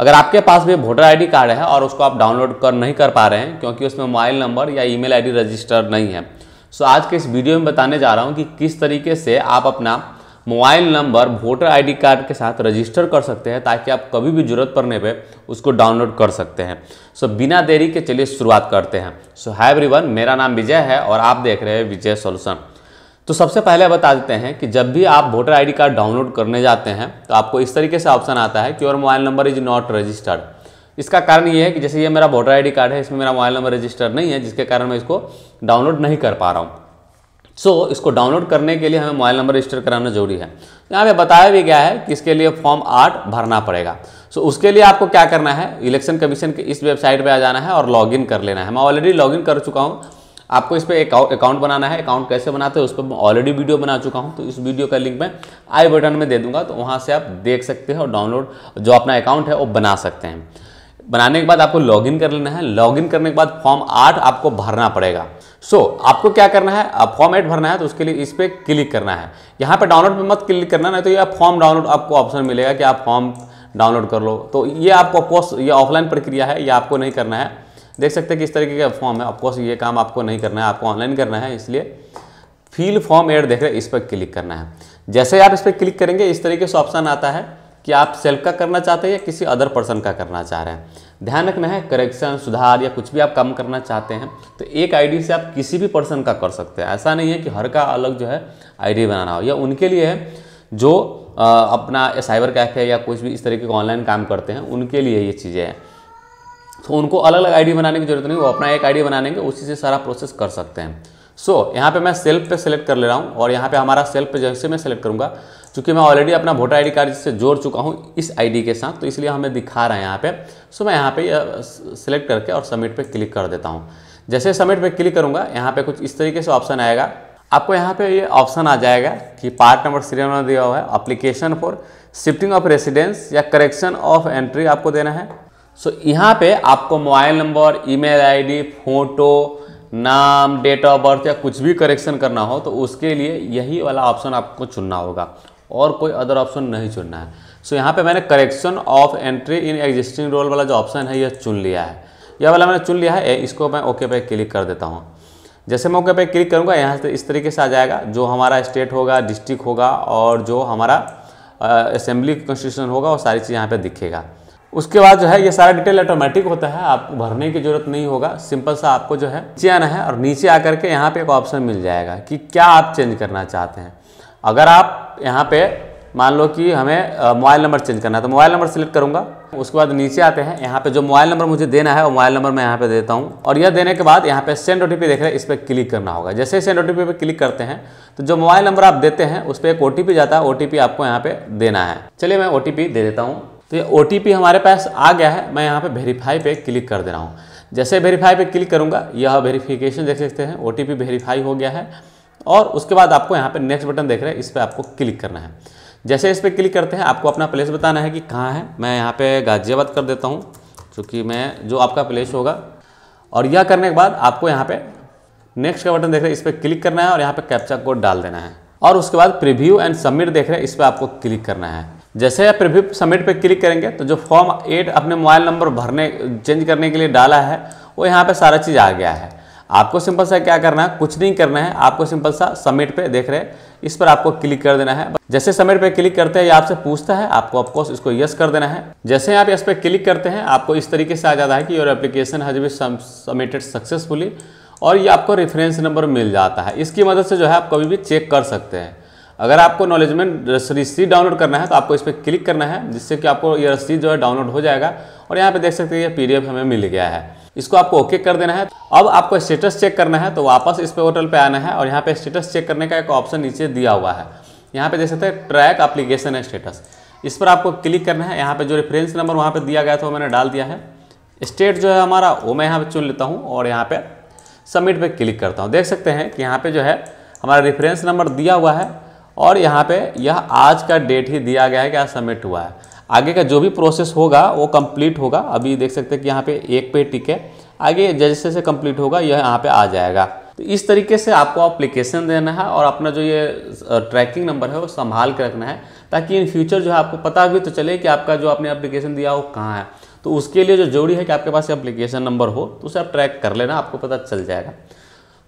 अगर आपके पास भी वोटर आईडी कार्ड है और उसको आप डाउनलोड कर नहीं कर पा रहे हैं क्योंकि उसमें मोबाइल नंबर या ईमेल आईडी रजिस्टर नहीं है सो आज के इस वीडियो में बताने जा रहा हूँ कि किस तरीके से आप अपना mobile number voter ID card के साथ रजिस्टर कर सकते हैं ताकि आप कभी भी जरूरत पड़ने पे उसको डाउनलोड कर सकते हैं सो बिना देरी के चलिए शुरुआत करते हैं सो हैवरी वन मेरा नाम विजय है और आप देख रहे हैं विजय सोल्यूशन तो सबसे पहले बता देते हैं कि जब भी आप वोटर आईडी कार्ड डाउनलोड करने जाते हैं तो आपको इस तरीके से ऑप्शन आता है कि और mobile number is not registered इसका कारण ये है कि जैसे ये मेरा वोटर आईडी कार्ड है इसमें मेरा मोबाइल नंबर रजिस्टर नहीं है जिसके कारण मैं इसको डाउनलोड नहीं कर पा रहा हूँ सो so, इसको डाउनलोड करने के लिए हमें मोबाइल नंबर रजिस्टर कराना जरूरी है यहाँ पे बताया भी गया है कि इसके लिए फॉर्म आठ भरना पड़ेगा सो so, उसके लिए आपको क्या करना है इलेक्शन कमीशन के इस वेबसाइट पे आ जाना है और लॉगिन कर लेना है मैं ऑलरेडी लॉगिन कर चुका हूँ आपको इस पर अकाउंट बनाना है अकाउंट कैसे बनाते हैं उस पर मैं ऑलरेडी वीडियो बना चुका हूँ तो इस वीडियो का लिंक मैं आई बटन में दे दूंगा तो वहाँ से आप देख सकते हैं और डाउनलोड जो अपना अकाउंट है वो बना सकते हैं बनाने के बाद आपको लॉगिन कर लेना है लॉगिन करने के बाद फॉर्म आठ आपको भरना पड़ेगा सो so, आपको क्या करना है फॉर्म एट भरना है तो उसके लिए इस पर क्लिक करना है यहाँ पर डाउनलोड पर मत क्लिक करना नहीं तो यह फॉर्म डाउनलोड आपको ऑप्शन मिलेगा कि आप फॉर्म डाउनलोड कर लो तो ये आपको ये ऑफलाइन प्रक्रिया है ये आपको नहीं करना है देख सकते हैं किस तरीके का फॉर्म है ऑफकोर्स ये काम आपको नहीं करना है आपको ऑनलाइन करना है इसलिए फील फॉर्म एड देख रहे इस पर क्लिक करना है जैसे आप इस पर क्लिक करेंगे इस तरीके से ऑप्शन आता है कि आप सेल्फ का करना चाहते हैं या किसी अदर पर्सन का करना चाह रहे हैं ध्यान रखना है करेक्शन सुधार या कुछ भी आप काम करना चाहते हैं तो एक आईडी से आप किसी भी पर्सन का कर सकते हैं ऐसा नहीं है कि हर का अलग जो है आईडी बनाना हो या उनके लिए है जो आ, अपना साइबर कैफे या कुछ भी इस तरीके का ऑनलाइन काम करते हैं उनके लिए ये चीज़ें हैं तो उनको अलग अलग आईडी बनाने की जरूरत नहीं वो अपना एक आईडी बनाने के उसी से सारा प्रोसेस कर सकते हैं सो so, यहाँ पे मैं सेल्फ पे सेलेक्ट कर ले रहा हूँ और यहाँ पे हमारा सेल्फ पे जैसे मैं सेलेक्ट करूँगा क्योंकि मैं ऑलरेडी अपना वोटर आईडी कार्ड से जोड़ चुका हूँ इस आईडी के साथ तो इसलिए हमें दिखा रहा है यहाँ पे सो so, मैं यहाँ पे सेलेक्ट करके और सबमिट पर क्लिक कर देता हूँ जैसे सबमिट पर क्लिक करूँगा यहाँ पर कुछ इस तरीके से ऑप्शन आएगा आपको यहाँ पे ये ऑप्शन आ जाएगा कि पार्ट नंबर सीरियल नंबर दिया हुआ है application for shifting of residence या करेक्शन ऑफ एंट्री आपको देना है सो so, यहाँ पे आपको mobile number email ID, photo नाम डेट ऑफ बर्थ या कुछ भी करेक्शन करना हो तो उसके लिए यही वाला ऑप्शन आपको चुनना होगा और कोई अदर ऑप्शन नहीं चुनना है सो so, यहाँ पे मैंने correction of entry in existing roll वाला जो ऑप्शन है यह चुन लिया है यह वाला मैंने चुन लिया है इसको मैं ओके पे क्लिक कर देता हूँ जैसे मैं ओके पे क्लिक करूँगा यहाँ से इस तरीके से आ जाएगा जो हमारा स्टेट होगा डिस्ट्रिक्ट होगा और जो हमारा असेंबली कॉन्स्टिट्यूशन होगा वो सारी चीज़ यहाँ पर दिखेगा उसके बाद जो है ये सारा डिटेल ऑटोमेटिक होता है आपको भरने की जरूरत नहीं होगा सिंपल सा आपको जो है नीचे आना है और नीचे आकर के यहाँ पे एक ऑप्शन मिल जाएगा कि क्या आप चेंज करना चाहते हैं अगर आप यहाँ पे मान लो कि हमें मोबाइल नंबर चेंज करना है तो मोबाइल नंबर सेलेक्ट करूँगा उसके बाद नीचे आते हैं यहाँ पे जो मोबाइल नंबर मुझे देना है वो मोबाइल नंबर मैं यहाँ पे देता हूँ और यह देने के बाद यहाँ पे सेंड ओ देख रहे हैं इस पर क्लिक करना होगा जैसे ही सेंड ओ पे क्लिक करते हैं तो जो मोबाइल नंबर आप देते हैं उस पर एक ओ जाता है ओ आपको यहाँ पे देना है चलिए मैं ओ दे देता हूँ तो ये ओ हमारे पास आ गया है मैं यहाँ पे वेरीफाई पे क्लिक कर दे रहा हूँ जैसे वेरीफाई पे क्लिक करूँगा यह वेरीफिकेशन देख सकते हैं ओ वेरीफाई हो गया है और उसके बाद आपको यहाँ पे नेक्स्ट बटन देख रहे हैं इस पर आपको क्लिक करना है जैसे इस पर क्लिक करते हैं आपको अपना प्लेस बताना है कि कहाँ है मैं यहाँ पर गाजियाबाद कर देता हूँ चूँकि मैं जो आपका प्लेस होगा और यह करने के बाद आपको यहाँ पर नेक्स्ट का बटन देख रहे हैं इस पर क्लिक करना है और यहाँ पर कैप्चा कोड डाल देना है और उसके बाद प्रीव्यू एंड सबमिट देख रहे हैं इस पर आपको क्लिक करना है जैसे आप प्रिव्यू सबमिट पर क्लिक करेंगे तो जो फॉर्म एट अपने मोबाइल नंबर भरने चेंज करने के लिए डाला है वो यहाँ पे सारा चीज़ आ गया है आपको सिंपल सा क्या करना है कुछ नहीं करना है आपको सिंपल सा सबमिट पे देख रहे इस पर आपको क्लिक कर देना है जैसे सबमिट पे क्लिक करते हैं ये आपसे पूछता है आपको ऑफकोर्स इसको यस कर देना है जैसे आप इस पर क्लिक करते हैं आपको इस तरीके से आ जाता है कि your application has be submitted successfully और ये आपको रेफरेंस नंबर मिल जाता है इसकी मदद से जो है आप कभी भी चेक कर सकते हैं अगर आपको नॉलेजमेंट रसीद डाउनलोड करना है तो आपको इस पर क्लिक करना है जिससे कि आपको ये रसीद जो है डाउनलोड हो जाएगा और यहाँ पे देख सकते हैं ये पीडीएफ हमें मिल गया है इसको आपको ओके कर देना है अब आपको स्टेटस चेक करना है तो वापस इस पोर्टल पे आना है और यहाँ पे स्टेटस चेक करने का एक ऑप्शन नीचे दिया हुआ है यहाँ पे देख सकते हैं ट्रैक अप्लीकेशन है स्टेटस इस पर आपको क्लिक करना है यहाँ पर जो रेफरेंस नंबर वहाँ पर दिया गया था वो मैंने डाल दिया है स्टेट जो है हमारा वो मैं यहाँ पर चुन लेता हूँ और यहाँ पर सबमिट पर क्लिक करता हूँ देख सकते हैं कि यहाँ पर जो है हमारा रेफरेंस नंबर दिया हुआ है और यहाँ पे यह आज का डेट ही दिया गया है कि आज सबमिट हुआ है आगे का जो भी प्रोसेस होगा वो कंप्लीट होगा अभी देख सकते हैं कि यहाँ पे एक पे टिक है आगे जैसे जैसे कंप्लीट होगा यह यहाँ पे आ जाएगा तो इस तरीके से आपको अप्लीकेशन देना है और अपना जो ये ट्रैकिंग नंबर है वो संभाल के रखना है ताकि इन फ्यूचर जो है आपको पता भी तो चले कि आपका जो आपने अप्लीकेशन दिया वो कहाँ है तो उसके लिए जो जरूरी है कि आपके पास एप्लीकेशन नंबर हो तो उसे आप ट्रैक कर लेना आपको पता चल जाएगा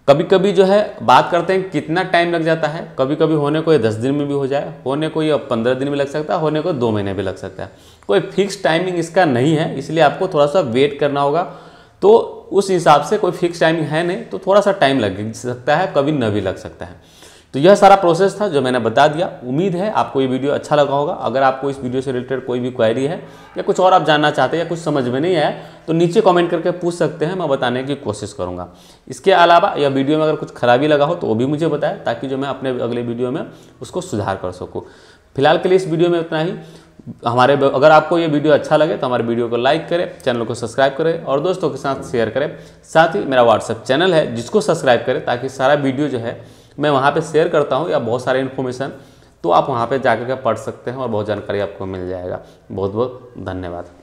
कभी कभी जो है बात करते हैं कितना टाइम लग जाता है कभी कभी होने को ये दस दिन में भी हो जाए होने को ये पंद्रह दिन में लग सकता है होने को दो महीने भी लग सकता है कोई फिक्स टाइमिंग इसका नहीं है इसलिए आपको थोड़ा सा वेट करना होगा तो उस हिसाब से कोई फिक्स टाइमिंग है नहीं तो थोड़ा सा टाइम लग सकता है कभी न भी लग सकता है तो यह सारा प्रोसेस था जो मैंने बता दिया उम्मीद है आपको ये वीडियो अच्छा लगा होगा अगर आपको इस वीडियो से रिलेटेड कोई भी क्वायरी है या कुछ और आप जानना चाहते हैं या कुछ समझ में नहीं आया तो नीचे कमेंट करके पूछ सकते हैं मैं बताने की कोशिश करूँगा इसके अलावा यह वीडियो में अगर कुछ खराबी लगा हो तो वो भी मुझे बताएं ताकि जो मैं अपने अगले वीडियो में उसको सुधार कर सकूँ फिलहाल के लिए इस वीडियो में इतना ही हमारे अगर आपको ये वीडियो अच्छा लगे तो हमारे वीडियो को लाइक करें चैनल को सब्सक्राइब करें और दोस्तों के साथ शेयर करें साथ ही मेरा व्हाट्सएप चैनल है जिसको सब्सक्राइब करें ताकि सारा वीडियो जो है मैं वहाँ पर शेयर करता हूँ या बहुत सारे इन्फॉर्मेशन तो आप वहाँ पर जाकर के पढ़ सकते हैं और बहुत जानकारी आपको मिल जाएगा बहुत बहुत धन्यवाद